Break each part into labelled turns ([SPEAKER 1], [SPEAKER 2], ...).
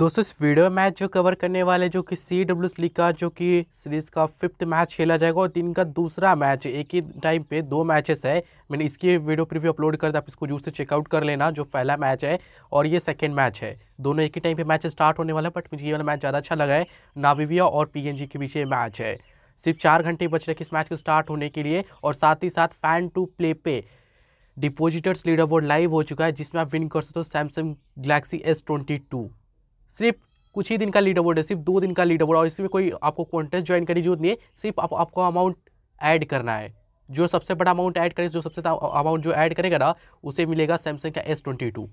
[SPEAKER 1] दोस्तों इस video match जो कवर करने वाले जो कि सी डब्ल्यू सी का जो कि सीरीज़ का फिफ्थ मैच खेला जाएगा और दिन का दूसरा मैच एक ही टाइम पे दो मैचेस है मैंने इसकी वीडियो प्रीव्यू अपलोड कर दिया आप इसको जरूर से चेकआउट कर लेना जो पहला मैच है और ये सेकेंड मैच है दोनों एक ही टाइम पर मैच स्टार्ट होने वाला है बट मुझे ये वाला मैच ज़्यादा अच्छा लगा है नाविविया और पी के बीच ये मैच है सिर्फ चार घंटे बच रहे इस मैच को स्टार्ट होने के लिए और साथ ही साथ फैन टू प्ले पे डिपोजिटर्स लीडर बोर्ड लाइव हो चुका है जिसमें आप विन कर सकते हो Samsung Galaxy S twenty two सिर्फ कुछ ही दिन का लीडर बोर्ड है सिर्फ दो दिन का लीडर बोर्ड और इसमें कोई आपको कॉन्टेस्ट ज्वाइन करने की जरूरत नहीं है सिर्फ आप, आपको अमाउंट ऐड करना है जो सबसे बड़ा अमाउंट ऐड करे जो सबसे अमाउंट जो ऐड करेगा ना उसे मिलेगा सैमसंग का एस ट्वेंटी टू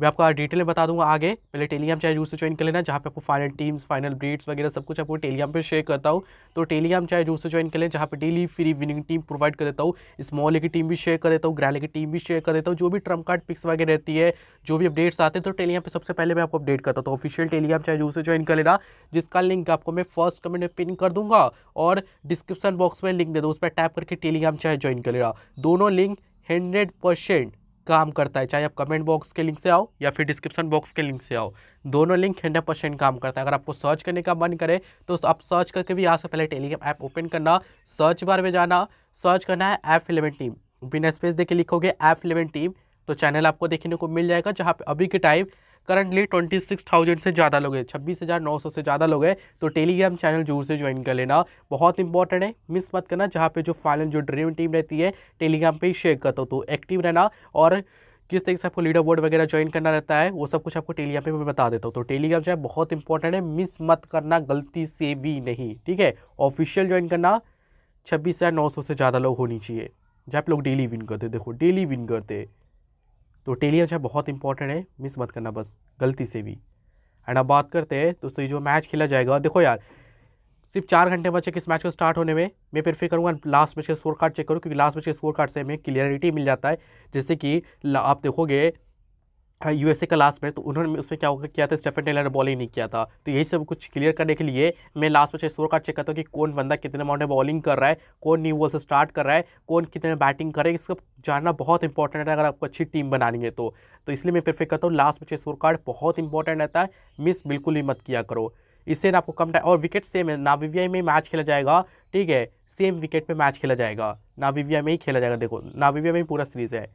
[SPEAKER 1] मैं आपको डिटेल में बता दूंगा आगे पहले टेलीग्राम चैनल जूस से ज्वाइन कर लेना जहाँ पे आपको फाइनल टीम्स फाइनल ब्रीड्स वगैरह सब कुछ आपको टेलीग्राम पर शेयर करता हूँ तो टेलीग्राम चैनल जूस से ज्वाइन कर लेना जहाँ पर daily free winning team provide कर देता हूँ स्मॉल की टीम भी शेयर कर देता हूँ ग्रैंड की टीम भी शेयर कर देता हूँ जो भी ट्रम कार्ड पिक्स वगैरह रहती है जो भी अपडेट्स आते हैं तो टेलीग्राम पर सबसे पहले मैं आपको अपडेट करता हूँ ऑफिशियल तो टेलीग्राम चैनल जूस से ज्वाइन कर लेना जिसका लिंक आपको मैं फर्स्ट कमेंट में पिन कर दूंगा और डिस्क्रिप्शन बॉक्स में लिंक दे दो उस पर टैप करके टेलीग्राम चैनल ज्वाइन कर लेना दोनों लिंक हंड्रेड परसेंट काम करता है चाहे आप कमेंट बॉक्स के लिंक से आओ या फिर डिस्क्रिप्शन बॉक्स के लिंक से आओ दोनों लिंक हंड्रेड परसेंट काम करता है अगर आपको सर्च करने का मन करे तो आप सर्च करके भी यहाँ से पहले टेलीग्राम ऐप ओपन करना सर्च बार में जाना सर्च करना है ऐप इलेवन टीम बिना स्पेस देखे लिखोगे ऐप इलेवन टीम तो चैनल आपको देखने को मिल जाएगा जहाँ पर अभी के time currently twenty six thousand से ज़्यादा लोग हैं छब्बीस हज़ार नौ सौ से ज़्यादा लोग हैं तो टेलीग्राम चैनल जरूर से ज्वाइन कर लेना बहुत इंपॉर्टेंट है मिस मत करना जहाँ पे जो फाइनल जो ड्रीम टीम रहती है टेलीग्राम पे ही शेयर करता हूँ तो एक्टिव रहना और किस तरीके से आपको लीडर बोर्ड वगैरह ज्वाइन करना रहता है वो सब कुछ आपको टेलीग्राम पे मैं बता देता हूँ तो टेलीग्राम जो है बहुत इंपॉर्टेंट है मिस मत करना गलती से भी नहीं ठीक है ऑफिशियल ज्वाइन करना छब्बीस हज़ार नौ सौ से ज़्यादा लोग होनी चाहिए जहाँ पे लोग डेली विन करते देखो डेली विन करते तो टेली है बहुत इंपॉर्टेंट है मिस मत करना बस गलती से भी एंड अब बात करते हैं दोस्तों ये जो मैच खेला जाएगा देखो यार सिर्फ चार घंटे बचे किस मैच को स्टार्ट होने में मैं फिर फिर करूँगा लास्ट मैच का स्कोर कार्ड चेक करूँ क्योंकि लास्ट मैच के स्कोर कार्ड से हमें क्लियरिटी मिल जाता है जैसे कि आप देखोगे यूएसए हाँ, का लास्ट मैच तो उन्होंने उसमें क्या होगा किया था स्टेफन टेलर ने बॉलिंग नहीं किया था तो यही सब कुछ क्लियर करने के लिए मैं लास्ट में स्कोर कार्ड चेक करता हूँ कि कौन बंदा कितने अमाउंट में बॉलिंग कर रहा है कौन न्यू बॉल से स्टार्ट कर रहा है कौन कितने बैटिंग कर रहा है इसका जानना बहुत इंपॉर्टेंट है अगर आपको अच्छी टीम बनानी है तो, तो इसलिए मैं प्रेफर करता हूँ लास्ट में स्कोर कार्ड बहुत इंपॉर्टेंट रहता है मिस बिल्कुल ही मत किया करो इससे आपको कम टाइम और विकेट सेम है नाविविया में मैच खेला जाएगा ठीक है सेम विकेट पर मैच खेला जाएगा नाविविया में ही खेला जाएगा देखो नाविविया में ही पूरा सीरीज़ है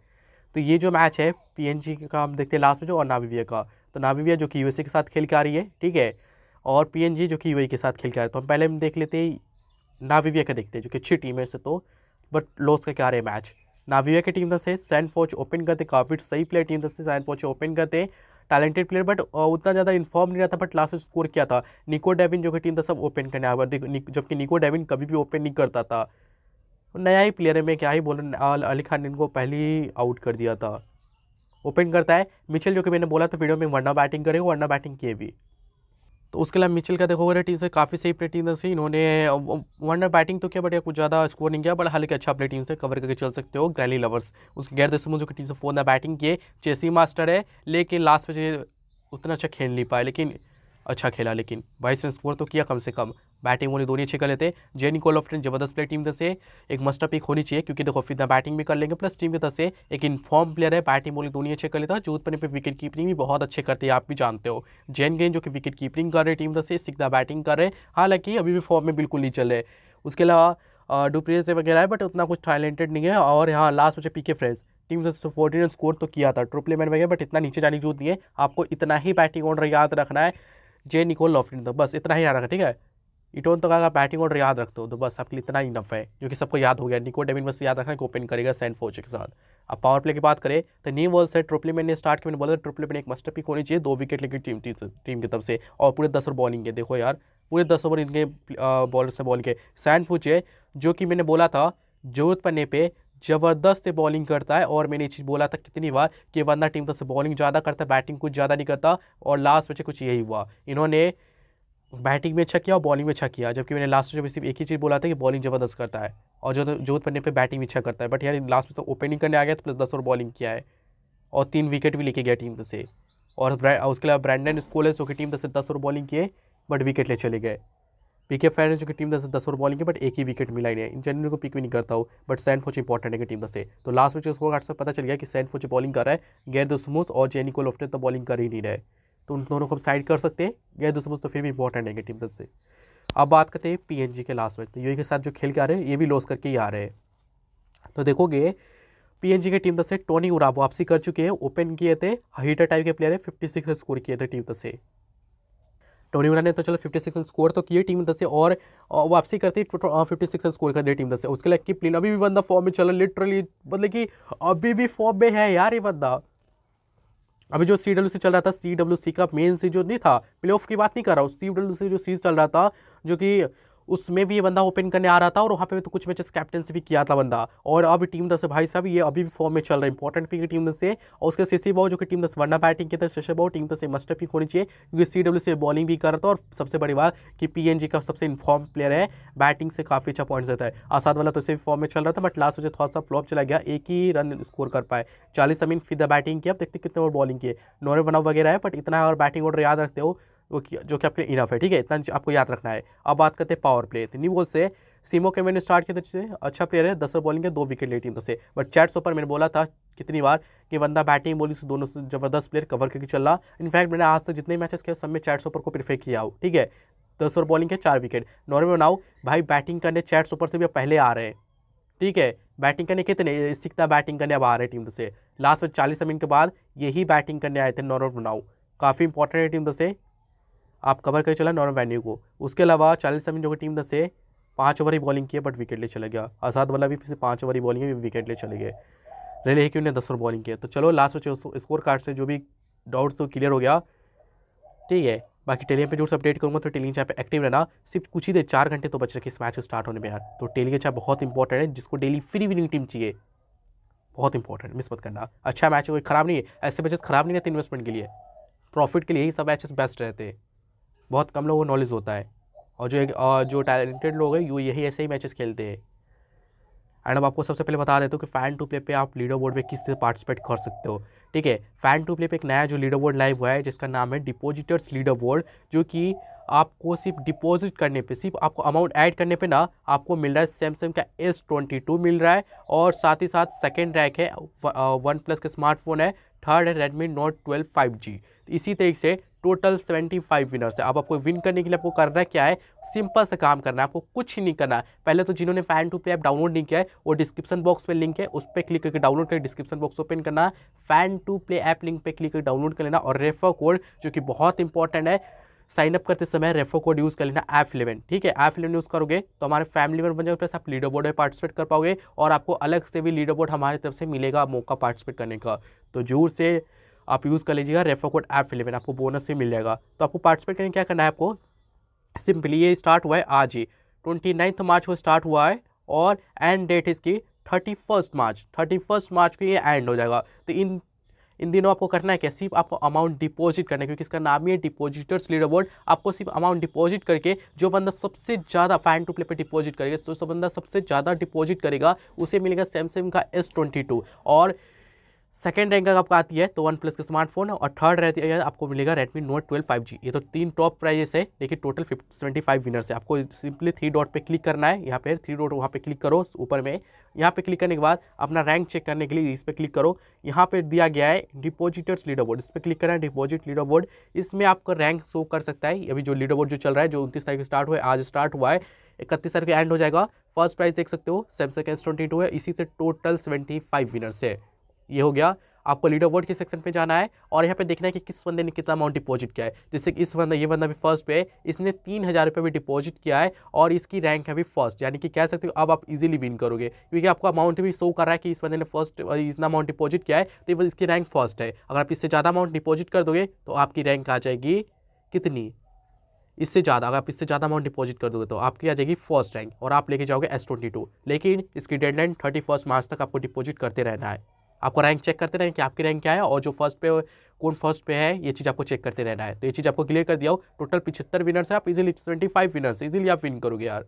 [SPEAKER 1] तो ये जो मैच है पी का हम देखते हैं लास्ट में जो और नाविविया का तो नाविविया जो कि यू के साथ खेल के आ रही है ठीक है और पी जो कि यू e के साथ खेल के आ रही है तो हम पहले हम देख लेते हैं नावीविया का देखते हैं जो कि अच्छी टीम है से तो बट लॉस का क्या रहे मैच नावीविया की टीम दस से सैन फोच ओपन करते काफ़ी सही प्लेयर टीम है सैन फोच ओपन करते टैलेंटेड प्लेयर बट उतना ज़्यादा इन्फॉर्म नहीं रहा था बट लास्ट स्कोर किया था निको डेविन जो कि टीम था सब ओपन करने आया जबकि निको डेविन कभी भी ओपन नहीं करता था नया ही प्लेयर है मैं क्या ही बोलूँ अली खान ने इनको पहले ही आउट कर दिया था ओपन करता है मिचेल जो कि मैंने बोला था वीडियो में वरना बैटिंग करेगा वरना बैटिंग किए भी तो उसके अलावा मिचेल का देखो टीम से काफ़ी सही प्ले टीम से इन्होंने वरना बैटिंग तो किया बट कुछ ज़्यादा स्कोर नहीं किया बट हालांकि अच्छा प्ले टीम से कवर करके चल सकते हो ग्रैली लवर्स उसके गैर दसमू जो टीम से फोन ना बैटिंग किए चेसी मास्टर है लेकिन लास्ट में उतना अच्छा खेल नहीं पाए लेकिन अच्छा खेला लेकिन बाईस रन स्कोर तो किया कम से कम बैटिंग बोलिंग दोनों अच्छे कर लेते जे निकोल ऑफ्टन जबरदस्त प्लेयर टीम से एक मस्टर पिक होनी चाहिए क्योंकि देखो फिदा बैटिंग भी कर लेंगे प्लस टीम के तरफ से एक इनफॉर्म प्लेयर है बैटिंग बोलिंग दोनों अच्छे कर लेता है जोधपुर पर विकेट कीपिंग भी बहुत अच्छे करते हैं आप भी जानते हो जैन गेन जो कि विकेट कीपिंग कर रहे टीम तरफ से सीधा बैटिंग कर रहे हैं हालांकि अभी भी फॉर्म में बिल्कुल नहीं चल रहे उसके अलावा से वगैरह है बट उतना कुछ टैलेंटेड नहीं है और यहाँ लास्ट में पी के फ्रेज टीम से फोर्टीन स्कोर तो किया था ट्रिपले मैन वगैरह बट इतना नीचे जाने की जरूरत नहीं है आपको इतना ही बैटिंग ऑर्डर याद रखना है जे निकोल लॉफ्टिन तो बस इतना ही याद रखा ठीक है इटोन तो का बैटिंग ऑर्डर याद रख दो तो बस आपके लिए इतना ही नफ है जो कि सबको याद हो गया निको डेविन बस याद रखना कि ओपन करेगा सेंट फोच के साथ अब पावर प्ले की बात करें तो न्यू बॉल से मैन ने स्टार्ट किया मैंने बोला मैन एक मस्टर पिक होनी चाहिए दो विकेट लेकर टीम टीम की तरफ से और पूरे दस ओवर बॉलिंग के देखो यार पूरे दस ओवर इनके बॉलर से बॉल के सैन फूचे जो कि मैंने बोला था जरूरत पड़ने पर ज़बरदस्त बॉलिंग करता है और मैंने ये चीज़ बोला था कितनी बार कि वंदा टीम तो से बॉलिंग ज़्यादा करता है बैटिंग कुछ ज़्यादा नहीं करता और लास्ट में कुछ यही हुआ इन्होंने बैटिंग में अच्छा किया और बॉलिंग में अच्छा किया जबकि मैंने लास्ट में सिर्फ एक ही चीज़ बोला था कि बॉलिंग ज़बरदस्त करता है और जो जोत पन्ने पर बैटिंग भी अच्छा करता है बट यार लास्ट में तो ओपनिंग करने आ गया तो प्लस दस और बॉलिंग किया है और तीन विकेट भी लेके गया टीम से और उसके अलावा ब्रैंडन स्कोलर्स जो कि टीम से दस और बॉलिंग किए बट विकेट ले चले गए पीके जो की टीम दस दस ओवर बॉलिंग है बट एक ही विकेट मिला ही नहीं है इन को पिक भी नहीं करता हूँ बट सैन फोच इंपॉर्टेंट है टीम दस से तो लास्ट मैच उसको घाट से पता चल गया कि सैन फोच बॉलिंग कर रहा है गैर दुसमूस और जेनी को लोफ्टे तो बॉलिंग कर ही नहीं रहे तो उन दोनों को हम साइड कर सकते हैं गैर दुस्मूस तो फिर भी इंपॉर्टेंट है टीम दस से अब बात करते हैं पी के लास्ट मैच तो यू के साथ जो खेल के आ रहे हैं ये भी लॉस करके ही आ रहे हैं तो देखोगे पी के टीम दस से टोनी उराब वापसी कर चुके हैं ओपन किए थे हीटर टाइप के प्लेयर है फिफ्टी सिक्स स्कोर किए थे टीम दस से टोनी उना ने तो चलो फिफ्टी सिक्स स्कोर तो किए टीम दस से और वापसी करती फिफ्टी सिक्स स्कोर कर दिया टीम दस से उसके लिए कि प्लेन अभी भी बंदा फॉर्म में चला लिटरली मतलब कि अभी भी फॉर्म में है यार ये बंदा अभी जो सी डब्ल्यू सी चल रहा था सी डब्ल्यू सी का मेन सीरीज जो नहीं था प्ले ऑफ की बात नहीं कर रहा हूँ सी डब्ल्यू सी जो सीज चल रहा था जो कि उसमें भी ये बंदा ओपन करने आ रहा था और वहाँ पे तो कुछ मैचेस कैप्टन से भी किया था बंदा और अब टीम दस भाई साहब ये अभी भी फॉर्म में चल रहा है इंपॉर्टेंट पिक टीम दस से और उसके सीसी बाउ जो कि टीम दस वरना बैटिंग के अंदर शशर बाउ टीम दस से मस्टर पिक होनी चाहिए क्योंकि सी डब्ल्यू से बॉलिंग भी कर रहा था और सबसे बड़ी बात कि पी का सबसे इन्फॉर्म प्लेयर है बैटिंग से काफ़ी अच्छा पॉइंट देता है आसाद वाला तो इसे फॉर्म में चल रहा था बट लास्ट मुझे थोड़ा सा फ्लॉप चला गया एक ही रन स्कोर कर पाए चालीस अमीन फिर बैटिंग किया अब देखते कितने और बॉलिंग किए नॉर्मल रन वगैरह है बट इतना और बैटिंग ऑर्डर याद रखते हो जो कि आपके इनफ है ठीक है इतना आपको याद रखना है अब बात करते हैं पावर प्ले न्यू से सीमो के मैंने स्टार्ट किया था अच्छा प्लेयर है दस बॉलिंग है दो विकेट ले टीम से बट चैट ऊपर मैंने बोला था कितनी बार कि बंदा बैटिंग बोली से दोनों से जबरदस्त प्लेयर कवर करके चल रहा इनफैक्ट मैंने आज तक जितने मैचेस किया सब में चैट सोपर को प्रिफेक्ट किया हो ठीक है दस ओवर बॉलिंग है चार विकेट नॉर्मल बनाओ भाई बैटिंग करने चैट सोपर से भी पहले आ रहे हैं ठीक है बैटिंग करने कितने सीखता बैटिंग करने अब आ रहे टीम से लास्ट में चालीस मिनट के बाद यही बैटिंग करने आए थे नॉर्मल बनाओ काफ़ी इंपॉर्टेंट है टीम से आप कवर करके चला नॉर्मल वेन्यू को उसके अलावा चालीस रन जो कि टीम दस से पाँच ओवर ही बॉलिंग की बट विकेट ले चले गया आज़ाद वाला भी फिर पाँच ओवर ही बॉलिंग है विकेट ले चले गए रेले कि उन्हें दस ओवर बॉलिंग किया तो चलो लास्ट में स्कोर कार्ड से जो भी डाउट्स तो क्लियर हो गया ठीक है बाकी टेलीग्राम पे जो से अपडेट करूँगा तो टेलियन चाहे पे एक्टिव रहना सिर्फ कुछ ही देर चार घंटे तो बच रखे इस मैच को स्टार्ट होने में यार तो टेली चाहे बहुत इंपॉर्टेंट है जिसको डेली फ्री विनिंग टीम चाहिए बहुत इंपॉर्टेंट मिस मत करना अच्छा मैच है कोई खराब नहीं है ऐसे मैचेस खराब नहीं रहते इन्वेस्टमेंट के लिए प्रॉफिट के लिए ही सब मैचेस बेस्ट रहते हैं बहुत कम लोगों को नॉलेज होता है और जो एक और जो टैलेंटेड लोग हैं यू यही ऐसे ही मैचेस खेलते हैं एंड अब आपको सबसे पहले बता देता हूँ कि फ़ैन टू प्ले पे आप लीडर बोर्ड में किस तरह पार्टिसिपेट कर सकते हो ठीक है फ़ैन टू प्ले पे एक नया जो लीडर बोर्ड लाइव हुआ है जिसका नाम है डिपोजिटर्स लीडर बोर्ड जो कि आपको सिर्फ डिपॉजिट करने पे सिर्फ आपको अमाउंट ऐड करने पे ना आपको मिल रहा है सैमसंग का एस ट्वेंटी टू मिल रहा है और साथ ही साथ सेकेंड रैक है वन प्लस का स्मार्टफोन है थर्ड है Redmi note twelve five G इसी तरीके से टोटल 75 विनर्स है अब आपको विन करने के लिए आपको करना क्या है सिंपल सा काम करना है आपको कुछ ही नहीं करना है पहले तो जिन्होंने fan to play app download नहीं किया है वो डिस्क्रिप्शन बॉक्स में लिंक है उस पर क्लिक करके डाउनलोड करके डिस्क्रिप्शन बॉक्स ओपन करना है fan to play app link पर क्लिक करके डाउनलोड कर लेना और रेफर कोड जो कि बहुत इंपॉर्टेंट है साइन अप करते समय रेफो कोड यूज़ कर लेना ऐप इलेवन ठीक है ऐप इलेवन यूज़ करोगे तो हमारे फैमिली में बन जाए प्लस आप लीडर बोर्ड में पार्टिसिपेट कर पाओगे और आपको अलग से भी लीडर बोर्ड हमारे तरफ से मिलेगा मौका पार्टिसिपेट करने का तो जोर से आप यूज़ कर लीजिएगा रेफर कोड ऐप इलेवन आपको बोनस भी मिल जाएगा तो आपको पार्टिसिपेट करने क्या करना है आपको सिंपली ये स्टार्ट हुआ है आज ही ट्वेंटी नाइन्थ मार्च को स्टार्ट हुआ है और एंड डेट इसकी thirty first March thirty first March को ये एंड हो जाएगा तो इन इन दिनों आपको करना है क्या सिर्फ आपको अमाउंट डिपॉजिट करना है क्योंकि इसका नाम ही है डिपॉजिटर्स लीडर बोर्ड आपको सिर्फ अमाउंट डिपॉजिट करके जो बंदा सबसे ज़्यादा फैन टू प्ले पर डिपॉजिट करेगा तो सब बंदा सबसे ज़्यादा डिपॉजिट करेगा उसे मिलेगा सैमसंग का एस ट्वेंटी टू और सेकेंड रैंक अगर आपको आती है तो वन प्लस का स्मार्टफोन और थर्ड रहती है आपको मिलेगा Redmi note twelve five G ये तो तीन टॉप प्राइजेस है लेकिन total fifty seventy five winners है आपको सिंपली थ्री डॉट पे क्लिक करना है यहाँ पे थ्री डॉट वहाँ पे क्लिक करो ऊपर में यहाँ पे क्लिक करने के बाद अपना रैंक चेक करने के लिए इस पर क्लिक करो यहाँ पर दिया गया है डिपोजिटर्स लीडर बोर्ड इस पर क्लिक करना है डिपोजिट लीडर बोर्ड इसमें आपका रैंक शो कर सकता है अभी जो लीडर बोर्ड जो चल रहा है जो उनतीस तारीख स्टार्ट हुआ है आज स्टार्ट हुआ है इकतीस तारीख एंड हो जाएगा फर्स्ट प्राइज देख सकते हो सैमसंग एस ट्वेंटी टू है इसी से टोटल सेवेंटी फाइव विनर्स है ये हो गया आपको लीडर वर्ड के सेक्शन पे जाना है और यहाँ पे देखना है कि किस बंदे ने कितना अमाउंट डिपॉजिट किया है जैसे कि इस बंदा ये बंदा भी फर्स्ट पे है इसने तीन हज़ार रुपये भी डिपॉजिट किया है और इसकी रैंक है अभी फर्स्ट यानी कि कह सकते हो अब आप इजीली विन करोगे क्योंकि आपको अमाउंट भी शो कर रहा है कि इस बंदे ने फर्स्ट इतना अमाउंट डिपॉजिट किया है तो इसकी रैंक फर्स्ट है अगर आप इससे ज़्यादा अमाउंट डिपॉजिट कर दोगे तो आपकी रैंक आ जाएगी कितनी इससे ज़्यादा अगर आप इससे ज़्यादा अमाउंट डिपॉजिट कर दोगे तो आपकी आ जाएगी फर्स्ट रैंक और आप लेके जाओगे एस ट्वेंटी टू लेकिन इसकी डेडलाइन थर्टी फर्स्ट मार्च तक आपको डिपॉजिट करते रहना है आपको रैंक चेक करते रहें कि आपकी रैंक क्या है और जो फर्स्ट पे कौन फर्स्ट पे है ये चीज़ आपको चेक करते रहना है तो ये चीज़ आपको क्लियर कर दिया हो टोटल पिछहत्तर विनर्स है आप easily twenty five winners easily आप विन करोगे यार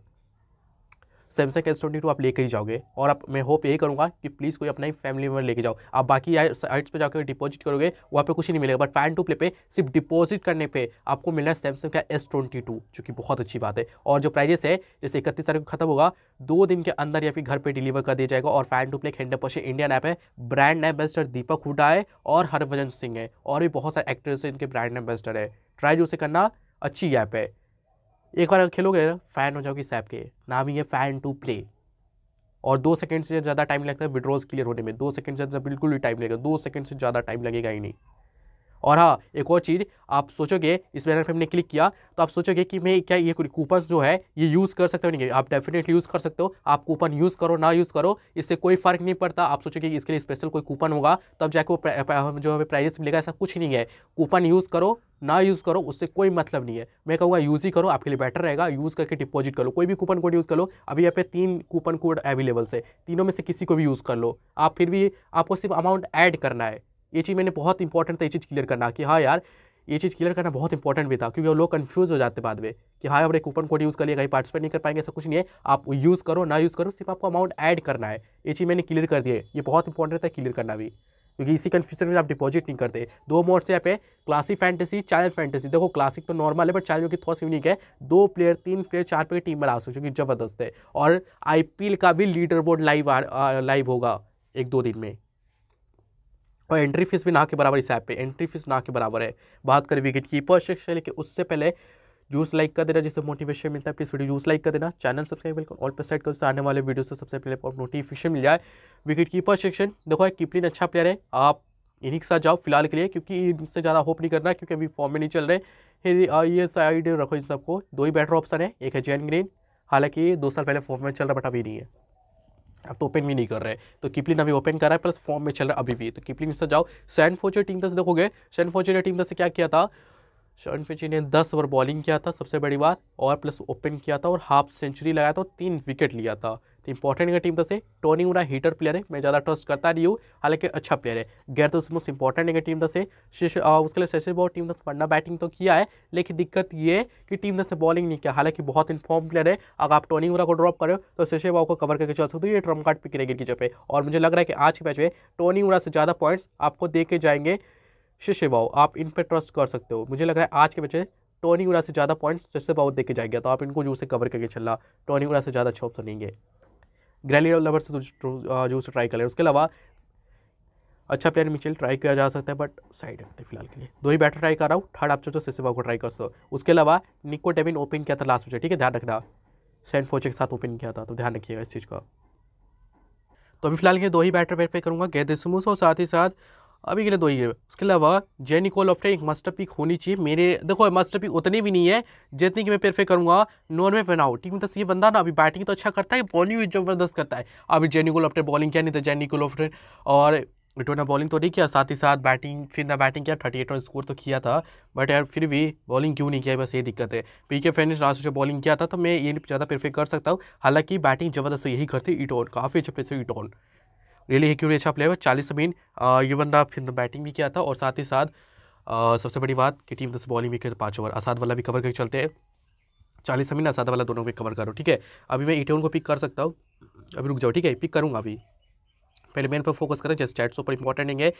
[SPEAKER 1] सैमसंग एस ट्वेंटी टू आप लेकर ही जाओगे और आप मैं होप यही करूँगा कि प्लीज़ कोई अपना ही फैमिली मेबर लेके जाओ आप बाकी साइट्स पर जाकर डिपॉजिट करोगे वहाँ पर कुछ नहीं मिलेगा बट फैन टू प्ले पे सिर्फ डिपॉजिट करने पर आपको मिलना है सैमसंग का एस ट्वेंटी टू जो कि बहुत अच्छी बात है और जो प्राइजेस है जैसे इकतीस तारीख को खत्म होगा दो दिन के अंदर या फिर घर पर डिलीवर कर दिया जाएगा और fan to play hundred percent Indian app है ब्रांड एम्बेसडर दीपक हुडा है और हरभजन सिंह है और भी बहुत सारे हैं इनके ब्रांड एम्बेसडर है ट्राई जो उसे करना अच्छी ऐप है एक बार खेलोगे फ़ैन हो जाओगी सैप के नाम ही है फ़ैन टू प्ले और दो सेकंड से ज़्यादा टाइम लगता है विड्रॉज क्लियर होने में दो सेकंड से बिल्कुल भी टाइम लगेगा दो सेकंड से ज़्यादा टाइम लगेगा ही नहीं और हाँ एक और चीज़ आप सोचोगे इस बैनर पर हमने क्लिक किया तो आप सोचोगे कि मैं क्या ये कूपन जो है ये यूज़ कर सकते हो नहीं आप डेफिनेटली यूज़ कर सकते हो आप कूपन यूज़ करो ना यूज़ करो इससे कोई फ़र्क नहीं पड़ता आप सोचोगे इसके लिए स्पेशल कोई कूपन होगा तब जाके वो जो हमें प्राइजेस मिलेगा ऐसा कुछ नहीं है कूपन यूज़ करो ना यूज़ करो उससे कोई मतलब नहीं है मैं कहूँगा यूज़ ही करो आपके लिए बेटर रहेगा यूज़ करके डिपॉजिट कर लो कोई भी कूपन कोड यूज़ कर लो अभी यहाँ पे तीन कूपन कोड अवेलेबल से तीनों में से किसी को भी यूज़ कर लो आप फिर भी आपको सिर्फ अमाउंट ऐड करना है ये चीज़ मैंने बहुत इंपॉर्टेंट था ये चीज़ क्लियर करना कि हाँ यार ये चीज़ क्लियर करना बहुत इंपॉर्टेंट भी था क्योंकि वो लोग कन्फ्यूज हो जाते बाद में कि हाँ अपने कूपन कोड यूज़ कर लिए कहीं पार्टिसिपेट नहीं कर पाएंगे ऐसा कुछ नहीं है आप यूज़ करो ना यूज़ करो सिर्फ आपको अमाउंट ऐड करना है ये चीज़ मैंने क्लियर कर दी है ये बहुत इंपॉर्टेंट था क्लियर करना भी क्योंकि इसी कन्फ्यूजन में आप डिपॉजिट नहीं करते दो मोड से यहाँ पे क्लासिक फैंटेसी चाइल्ड फैंटेसी देखो क्लासिक तो नॉर्मल है बट चाइल्ड की थॉट्स यूनिक है दो प्लेयर तीन प्लेयर चार प्लेयर टीम बना सकते क्योंकि जबरदस्त है और आईपीएल का भी लीडर बोर्ड लाइव लाइव होगा एक दो दिन में और एंट्री फीस भी ना के बराबर इस ऐप पे एंट्री फीस ना के बराबर है बात करें विकेट कीपर से लेकिन उससे पहले जूस लाइक कर देना जिससे मोटिवेशन मिलता है प्लीज़ वीडियो जूस लाइक कर देना चैनल सब्सक्राइब बिल्कुल ऑल पर सेट कर आने वाले वीडियो से सबसे पहले आप नोटिफिकेशन मिल जाए विकेट कीपर सेक्शन देखो किपलिन अच्छा प्लेयर है आप इन्हीं के साथ जाओ फिलहाल के लिए क्योंकि इनसे ज़्यादा होप नहीं करना क्योंकि अभी फॉर्म में नहीं चल रहे फिर ये साइड रखो इन सबको दो ही बेटर ऑप्शन है एक है जैन ग्रीन हालांकि दो साल पहले फॉर्म में चल रहा बट अभी नहीं है तो ओपन भी नहीं कर रहे तो किपलिन अभी ओपन कर रहा है प्लस फॉर्म में चल रहा है अभी भी तो किपलिन से जाओ सैन फोचर टीम दस देखोगे सैन फोचर टीम दस से क्या किया था शर्न फिची ने दस ओवर बॉलिंग किया था सबसे बड़ी बात और प्लस ओपन किया था और हाफ सेंचुरी लगाया था और तीन विकेट लिया था तो इंपॉर्टेंट है टीम तरफ तो से टोनी उरा हीटर प्लेयर है मैं ज़्यादा ट्रस्ट करता नहीं हूँ हालांकि अच्छा प्लेयर है गैर तो मोस्ट इंपॉर्टेंट है टीम तरफ तो से उसके लिए शशि बॉल टीम दस पढ़ना बैटिंग तो किया है लेकिन दिक्कत ये है कि टीम दस तो से बॉलिंग नहीं किया हालांकि बहुत इन्फॉर्म प्लेयर है अगर आप टोनी उरा को ड्रॉप करो तो शशि बॉल को कवर करके चल सकते हो ये ट्रम कार्ड पे गिरेगी नीचे पे और मुझे लग रहा है कि आज के मैच में टोनी उरा से ज़्यादा पॉइंट्स आपको दे के जाएंगे शिशे बाऊ आप इन पर ट्रस्ट कर सकते हो मुझे लग रहा है आज के बच्चे टोनी उरा से ज़्यादा पॉइंट्स शिशे बाऊ देके जाएंगे तो आप इनको जो से कवर करके चलना टोनी उरा से ज़्यादा अच्छा ऑप्शन नहीं है ग्रैली लवर से जो उसे ट्राई कर ले उसके अलावा अच्छा प्लेयर मिचेल ट्राई किया जा सकता है बट साइड रखते हैं फिलहाल के लिए दो ही बैटर ट्राई कर रहा हूँ थर्ड आप जो सिसेवा को ट्राई कर सकते हो उसके अलावा निको डेविन ओपन किया था लास्ट मैच ठीक है ध्यान रखना सेंट फोचे के साथ ओपन किया था तो ध्यान रखिएगा इस चीज़ का तो अभी फिलहाल के दो ही बैटर बैट पे करूँगा गैदेसुमुस और साथ ही साथ अभी के लिए दो तो ही है उसके अलावा जेनिकोल ऑफ्टर एक मास्टर पिक होनी चाहिए मेरे देखो मास्टर पिक उतनी भी नहीं है जितनी कि मैं परफेक्ट करूँगा नॉर्वे बनाओ ठीक दस ये बंदा ना अभी बैटिंग तो अच्छा करता है बॉलिंग भी जबरदस्त करता है अभी जेनिकोल ऑफ्टर बॉलिंग किया नहीं था जेनिकोल ऑफ्टर और टोना बॉलिंग तो नहीं किया साथ ही साथ बैटिंग फिर ना बैटिंग किया थर्टी एट रन स्कोर तो किया था बट यार फिर भी बॉलिंग क्यों नहीं किया बस ये दिक्कत है पी के फैन ने लास्ट जो बॉलिंग किया था तो मैं ये ज़्यादा परफेक्ट कर सकता हूँ हालांकि बैटिंग जबरदस्त तो यही करती ईटोन काफ़ी अच्छे प्लेस ईटॉन रियली हेक्यूरी अच्छा प्लेयर है चालीस रन ये बंदा फिर बैटिंग भी किया था और साथ ही साथ सबसे बड़ी बात कि टीम दस बॉलिंग भी कर पाँच ओवर आसाद वाला भी कवर करके चलते हैं चालीस रन आसाद वाला दोनों भी कवर करो ठीक है अभी मैं ईटेन e को पिक कर सकता हूँ अभी रुक जाओ ठीक है पिक करूँगा अभी पहले मेन पर फोकस करें जैसे चैट्स ऊपर इंपॉर्टेंट नहीं है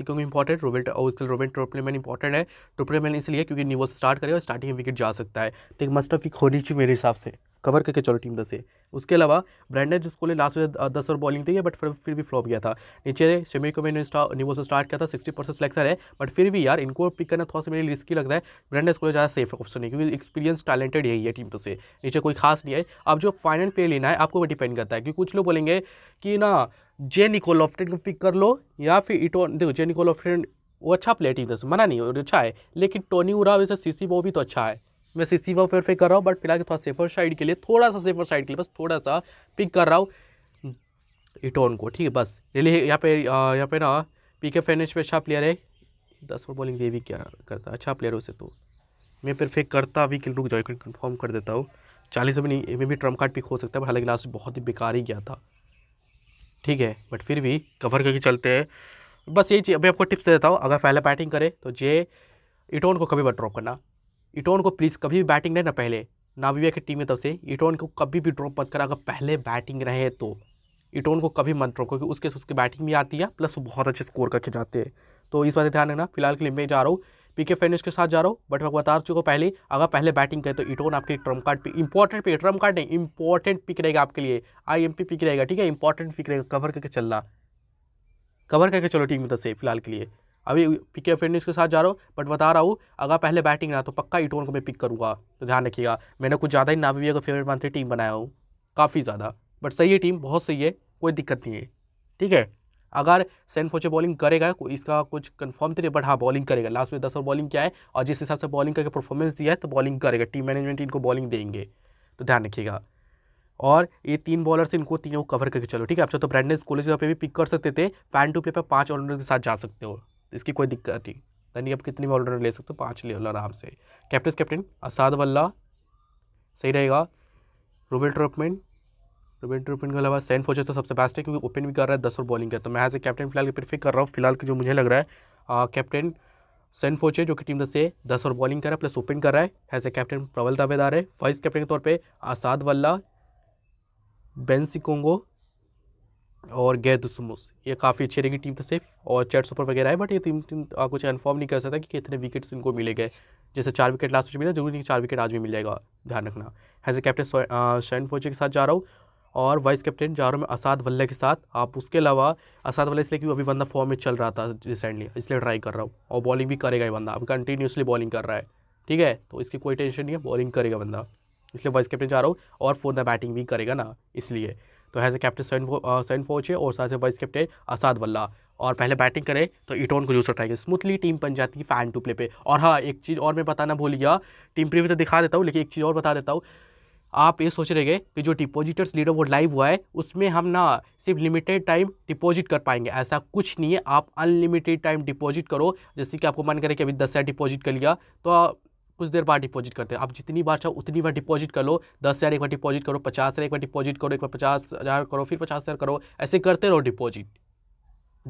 [SPEAKER 1] क्योंकि इंपॉर्टेंट रोबेट और उसके रोबेन टोपलेमैन इंपॉर्टेंट है टोपलेमैन इसलिए क्योंकि न्यूज स्टार्ट करेगा स्टार्टिंग में विकेट जा सकता है तो एक मस्ट ऑफ पिक होनी चाहिए मेरे हिसाब से कवर करके चलो टीम दस उसके अलावा ब्रैंडन जिस को लास्ट में दस ओवर बॉलिंग थी बट फिर फिर भी फ्लॉप गया था नीचे शमी को मैंने नीवो से स्टार्ट किया था सिक्सटी परसेंट सिलेक्शन है बट फिर भी यार इनको पिक करना थोड़ा सा मेरे रिस्की लग रहा है ब्रैंडन को ज़्यादा सेफ ऑप्शन है क्योंकि एक्सपीरियंस टैलेंटेड यही है टीम तो से नीचे कोई खास नहीं है अब जो फाइनल प्ले लेना है आपको वो डिपेंड करता है क्योंकि कुछ लोग बोलेंगे कि ना जे निकोल को पिक कर लो या फिर इटो देखो जे निकोल वो अच्छा प्लेयर टीम दस मना नहीं और अच्छा है लेकिन टोनी उरा वैसे सी सी भी तो अच्छा है मैं सीसी फिर फेयर कर रहा हूँ बट फिलहाल थोड़ा सेफर साइड के लिए थोड़ा सा सेफर साइड के लिए बस थोड़ा सा पिक कर रहा हूँ इटोन को ठीक है बस लिए यहाँ पे यहाँ पे ना पी के फेनेश पे अच्छा प्लेयर है दस ओवर बॉलिंग ये भी क्या करता अच्छा प्लेयर उसे तो मैं फिर फेक करता अभी रुक जाओ कन्फर्म कर देता हूँ चालीस ओवर नहीं में भी ट्रम्प कार्ड पिक हो सकता है बट हालांकि लास्ट बहुत ही बेकार ही गया था ठीक है बट फिर भी कवर करके चलते हैं बस यही चीज़ अभी आपको टिप्स देता हूँ अगर पहले बैटिंग करे तो जे इटोन को कभी बट ड्रॉप करना इटोन को प्लीज़ कभी भी बैटिंग रहे ना पहले नामीबिया की टीम में तरफ से इटोन को कभी भी ड्रॉप मत करा अगर पहले बैटिंग रहे तो इटोन को कभी मत ड्रॉप क्योंकि उसके उसकी बैटिंग भी आती है प्लस वो बहुत अच्छे स्कोर करके जाते हैं तो इस बात का ध्यान रखना फिलहाल के लिए मैं जा रहा हूँ पी के फेनिश के साथ जा रहा हूँ बट मैं बता चुका हूँ पहले अगर पहले बैटिंग करें तो इटोन आपके ट्रम कार्ड पे इंपॉर्टेंट पिक ट्रम कार्ड नहीं इंपॉर्टेंट पिक रहेगा आपके लिए आई एम पी पिक रहेगा ठीक है इंपॉर्टेंट पिक रहेगा कवर करके चलना कवर करके चलो टीम में तो से फिलहाल के लिए अभी के फेडनिस के साथ जा रहा हूँ बट बता रहा हूँ अगर पहले बैटिंग रहा तो पक्का इटोन e को मैं पिक करूँगा तो ध्यान रखिएगा मैंने कुछ ज़्यादा ही नावीबिया का फेवरेट मानते टीम बनाया हूँ काफ़ी ज़्यादा बट सही है टीम बहुत सही है कोई दिक्कत नहीं है ठीक है अगर सैन फोचे बॉलिंग करेगा इसका कुछ कन्फर्म तो नहीं बट हाँ बॉलिंग करेगा लास्ट में दस ओवर बॉलिंग क्या है और जिस हिसाब से बॉलिंग करके परफॉर्मेंस दिया है तो बॉलिंग करेगा टीम मैनेजमेंट इनको बॉलिंग देंगे तो ध्यान रखिएगा और ये तीन बॉलर से इनको तीनों कवर करके चलो ठीक है आप चाहे तो ब्रैंडन कॉलेज पे भी पिक कर सकते थे फैन टू पे पर पाँच ऑलराउंडर के साथ जा सकते हो इसकी कोई दिक्कत नहीं यानी आप कितनी भी ऑलराउंडर ले सकते हो पाँच ले आराम से कैप्टन कैप्टन असाद वल्ला सही रहेगा रोबेल ट्रोपमेंट रोबेल ट्रोपमेंट के अलावा सैन फोचेस तो सबसे बेस्ट है क्योंकि ओपन भी कर रहा है दस और बॉलिंग का तो मैं एज ए कैप्टन फिलहाल प्रिफिक कर रहा हूँ फिलहाल जो मुझे लग रहा है कैप्टन सैन फोचे जो कि टीम दस से दस और बॉलिंग कर रहा है प्लस ओपन कर रहा है एज ए कैप्टन प्रबल दावेदार है वाइस कैप्टन के तौर पर आसाद वल्ला बेन सिकोंगो और गैद ये काफ़ी अच्छी रहेगी टीम तो सिर्फ और चैट सुपर वगैरह है बट ये टीम, टीम तो कुछ इन्फॉर्म नहीं कर सकता कि कितने विकेट्स इनको मिले गए जैसे चार विकेट लास्ट मैच मिला जरूरी नहीं चार विकेट आज भी मिल जाएगा ध्यान रखना एज ए कैप्टन शैन फोजे के साथ जा रहा हूँ और वाइस कैप्टन जा रहा हूँ मैं असाद वल्ला के साथ आप उसके अलावा असाद वल्ला इसलिए क्योंकि अभी बंदा फॉर्म में चल रहा था रिसेंटली इसलिए ट्राई कर रहा हूँ और बॉलिंग भी करेगा ये बंदा अब कंटिन्यूसली बॉलिंग कर रहा है ठीक है तो इसकी कोई टेंशन नहीं है बॉलिंग करेगा बंदा इसलिए वाइस कैप्टन जा रहा हूँ और फोर द बैटिंग भी करेगा ना इसलिए तो एज ए कैप्टन सैन सैन फोच है और साथ ही वाइस कैप्टन असाद वल्ला और पहले बैटिंग करें तो ईटोन को यूज़ उठाएंगे स्मूथली टीम बन जाती है फैन टू प्ले पे और हाँ एक चीज़ और मैं बताना भूल गया टीम प्रीव्यू तो दिखा देता हूँ लेकिन एक चीज़ और बता देता हूँ आप ये सोच रहे कि जो डिपॉजिटर्स लीडर वो लाइव हुआ है उसमें हम ना सिर्फ लिमिटेड टाइम डिपॉजिट कर पाएंगे ऐसा कुछ नहीं है आप अनलिमिटेड टाइम डिपॉजिट करो जैसे कि आपको मन करे कि अभी दस हज़ार डिपॉजिट कर लिया तो कुछ देर बाद डिपॉजिट करते हैं आप जितनी बार चाहो उतनी बार डिपॉजिट कर लो दस हज़ार एक बार डिपॉजिट करो पचास हज़ार एक बार डिपॉजिट करो एक बार पचास हज़ार करो फिर पचास हज़ार करो ऐसे करते रहो डिपॉजिट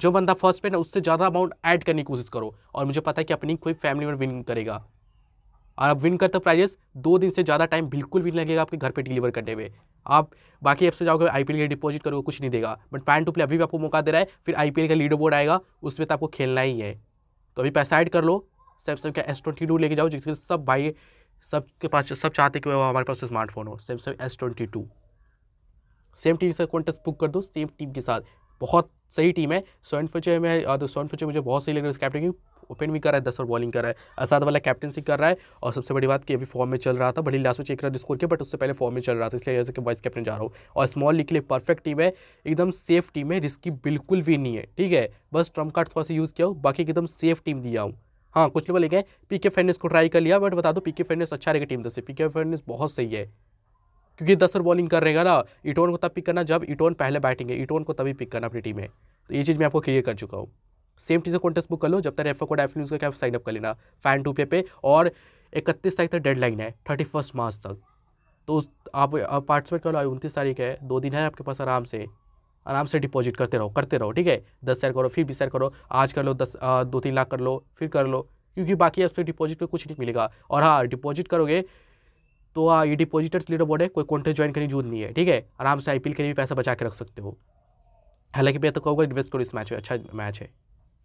[SPEAKER 1] जो बंदा फर्स्ट पेड है उससे ज़्यादा अमाउंट ऐड करने की कोशिश करो और मुझे पता है कि अपनी कोई फैमिली में विन करेगा और आप विन करते हो प्राइजेस दो दिन से ज़्यादा टाइम बिल्कुल भी नहीं लगेगा आपके घर पर डिलीवर करने में आप बाकी ऐप से जाओगे एल के डिपॉजिट करोगे कुछ नहीं देगा बट पैन टू प्ले अभी भी आपको मौका दे रहा है फिर एल का लीडर बोर्ड आएगा उसमें तो आपको खेलना ही है तो अभी पैसा ऐड कर लो सैमसंग का एस ट्वेंटी टू लेके जाओ जिसके सब भाई सब के पास सब चाहते कि हमारे पास स्मार्टफोन हो Samsung S twenty two same team से कॉन्टेस्ट बुक कर दो सेम टीम के साथ बहुत सही टीम है सोन फ्यूचर में सोन फ्यूचर मुझे बहुत सही लग रहा है कैप्टन की ओपन भी कर रहा है दस और बॉलिंग कर रहा है आसाद वाला कैप्टनसी कर रहा है और सबसे बड़ी बात कि अभी फॉर्म में चल रहा था बड़ी लास्ट में चेक रन स्कोर किया बट उससे पहले फॉर्म में चल रहा था इसलिए जैसे कि वाइस कैप्टन जा रहा हूँ और स्मॉल लीग के लिए परफेक्ट टीम है एकदम सेफ टीम है रिस्की बिल्कुल भी नहीं है ठीक है बस ट्रम्प कार्ड थोड़ा सा यूज़ किया हूँ बाकी एकदम सेफ टीम दिया हूँ हाँ कुछ लोग लेके पीके फेडनेस को ट्राई कर लिया बट बता दो पी के फेडनेस अच्छा रहेगा टीम दस से पीके फेडनेस बहुत सही है क्योंकि दस रन बॉलिंग कर रहेगा ना इटोन को तब पिक करना जब इटोन पहले बैटिंग है इटोन को तभी पिक करना अपनी टीम में तो ये चीज़ मैं आपको क्लियर कर चुका हूँ सेम चीज़ें कॉन्टेस्ट बुक कर लो जब तक रेफर कोड एफ न्यूज़ का साइन अप कर लेना फैन टू पे पे और इकतीस तारीख तक डेडलाइन है थर्टी फर्स्ट मार्च तक तो आप, आप पार्टिसिपेट कर लो उनतीस तारीख है दो दिन है आपके पास आराम से आराम से डिपॉजिट करते रहो करते रहो ठीक है दस हज़ार करो फिर बीस हज़ार करो आज कर लो दस आ, दो तीन लाख कर लो फिर कर लो क्योंकि बाकी उससे डिपॉजिट पे कुछ नहीं मिलेगा और हाँ डिपॉजिट करोगे तो आ, हाँ, ये डिपॉजिटर्स लीडर बोर्ड है कोई कॉन्टेस्ट ज्वाइन करने की जरूरत नहीं है ठीक है आराम से आई के लिए भी पैसा बचा के रख सकते हो हालांकि मैं तो कहूँगा इन्वेस्ट करो इस मैच में अच्छा मैच है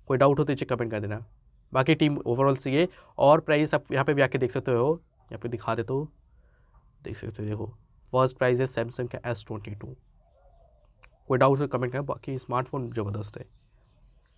[SPEAKER 1] कोई डाउट हो तो इसे कमेंट कर देना बाकी टीम ओवरऑल से ये और प्राइस आप यहाँ पर भी आके देख सकते हो यहाँ पे दिखा देते हो देख सकते हो देखो फर्स्ट प्राइज़ है सैमसंग का एस ट्वेंटी टू कोई डाउट कमेंट करें बाकी स्मार्टफोन ज़बरदस्त है